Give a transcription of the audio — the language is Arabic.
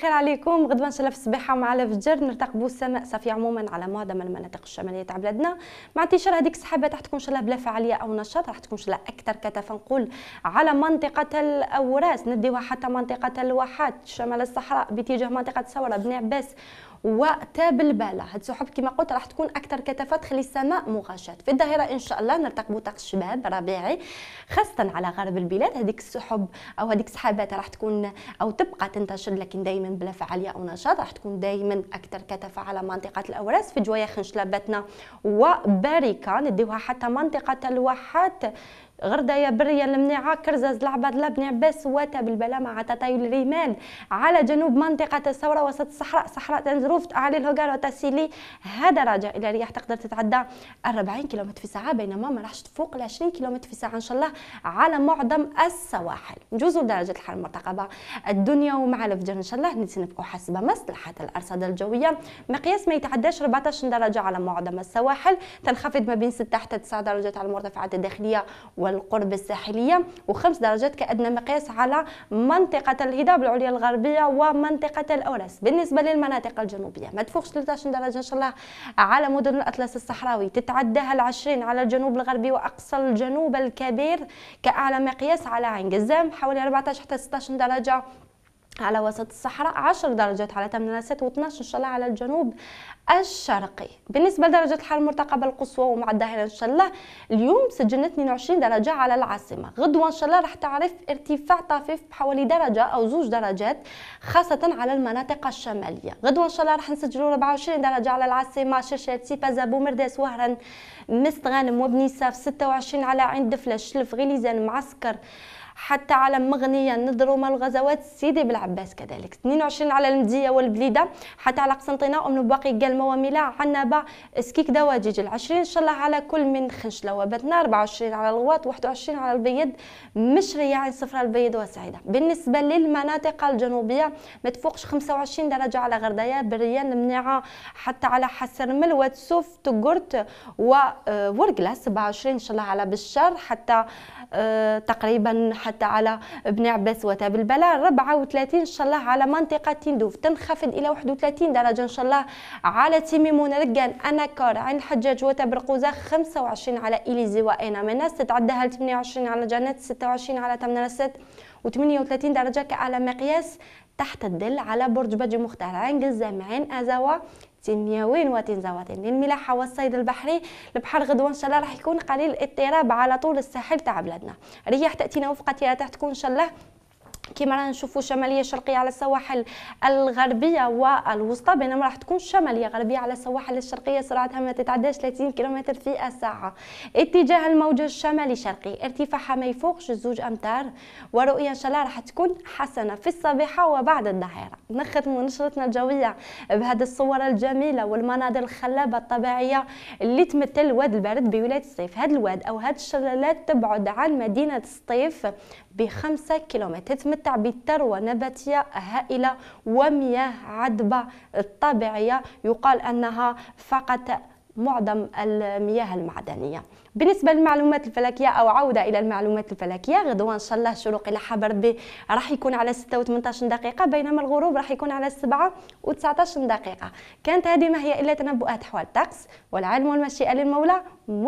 الخير عليكم غدوه ان شاء الله في الصباحه مع الفجر نرتقبوا السماء صافي عموما على معظم المناطق الشماليه تاع بلادنا مع انتشار هذيك السحابه راح تكون ان شاء الله بلا فعاليه او نشاط راح تكون ان شاء الله اكثر كثافه نقول على منطقه الاوراس نديوها حتى منطقه الواحات شمال الصحراء باتجاه منطقه ثوره بن عباس وتاب البالة هاد السحب كما قلت راح تكون اكثر كثافه تخلي السماء مغشاه في الظاهره ان شاء الله نرتقبوا طقس شباب ربيعي خاصه على غرب البلاد هذيك السحب او هذيك السحابات راح تكون او تبقى تنتشر لكن دائما بلا فعاليه او نشاط راح تكون دائما اكثر كثافه على منطقه الاوراس في خنشلة باتنا وباركه نديوها حتى منطقه الواحات غردا يا بريا المنيعة كرزز العباد لابن عباس بالبلا بالبلامة عتاتاي الرمال على جنوب منطقة الثورة وسط الصحراء صحراء تنزروف أعلى الهوكار وتسيلي هذا راجع إلى رياح تقدر تتعدى 40 كم في الساعة بينما ما راحش تفوق ال 20 كم في الساعة إن شاء الله على معظم السواحل جزر درجة الحرارة المرتقبة الدنيا ومع الفجر إن شاء الله نتنبؤوا حسب مصلحة الأرصدة الجوية مقياس ما يتعداش 14 درجة على معظم السواحل تنخفض ما بين 6 حتى 9 درجات على المرتفعات الداخلية و والقرب الساحلية وخمس درجات كأدنى مقياس على منطقة الهضاب العليا الغربية ومنطقة الأوراس بالنسبة للمناطق الجنوبية ما تفوقش 13 درجة إن شاء الله على مدن الأطلس الصحراوي تتعداها العشرين على الجنوب الغربي وأقصى الجنوب الكبير كأعلى مقياس على عين قزام حوالي 14 حتى 16 درجة على وسط الصحراء 10 درجات على تمناسات و12 ان شاء الله على الجنوب الشرقي بالنسبه لدرجه الحراره المرتقبه القصوى ومع الظاهره ان شاء الله اليوم سجلنا 22 درجه على العاصمه غدوه ان شاء الله راح تعرف ارتفاع طفيف بحوالي درجه او زوج درجات خاصه على المناطق الشماليه غدوه ان شاء الله راح نسجلوا 24 درجه على العاصمه شرشات سيبازا بومرداس وهران مستغانم غانم وبنيساف 26 على عين دفله شلف غليزان معسكر حتى على مغنية نضرومة الغزوات سيدي بالعباس كذلك 22 على المدية والبليدة حتى على قسنطينة أم باقي قال مواملة عنابة سكيك دواجيج 20 إن شاء الله على كل من خنشلة وبتنا 24 على الغوات 21 على البيض مشري يعني صفر البيض وسعيدة بالنسبة للمناطق الجنوبية ما تفوقش 25 درجة على غردية بريان مناعة حتى على حسر مل سوف تقرت وورقلة آه، 27 إن شاء الله على بشار حتى آه، تقريبا حتى على بن عباس وتاب البلاء 34 ان شاء الله على منطقه تندوف تنخفض الى 31 درجه ان شاء الله على تيميمون رقان اناكور عين الحجاج وتاب 25 على اليزي وإنا مناس تتعدى 28 على جنات 26 على تمنرست و38 درجة كأعلى مقياس تحت الظل على برج بجي مختار عنقز الزامعين أزاوا تنياوين وتنزواتين للملاحة والصيد البحري البحر غدوة إن شاء الله راح يكون قليل الاضطراب على طول الساحل تاع بلادنا رياح تأتينا وفق تحت تكون إن شاء الله كما رانا نشوفوا شماليه شرقيه على السواحل الغربيه والوسطى بينما راح تكون شماليه غربيه على السواحل الشرقيه سرعتها ما تتعداش 30 كيلومتر في الساعه اتجاه الموج الشمالي شرقي ارتفاعها ما يفوقش الزوج امتار ورؤيه ان شاء الله راح تكون حسنه في الصباحه وبعد الظهيره نختم نشرتنا الجويه بهذه الصور الجميله والمناظر الخلابه الطبيعيه اللي تمثل الواد البارد بولايه الصيف هذا الواد او هذه الشلالات تبعد عن مدينه الصيف بخمسة كيلومتر يتمتع بثروة نباتية هائلة ومياه عذبة طبيعية يقال أنها فقط معظم المياه المعدنية بالنسبة للمعلومات الفلكية أو عودة إلى المعلومات الفلكية غدوة إن شاء الله شروق إلى حبر بي راح يكون على 6 و 18 دقيقة بينما الغروب راح يكون على 7 و 19 دقيقة كانت هذه ما هي إلا تنبؤات حول الطقس والعلم والمشيئة للمولى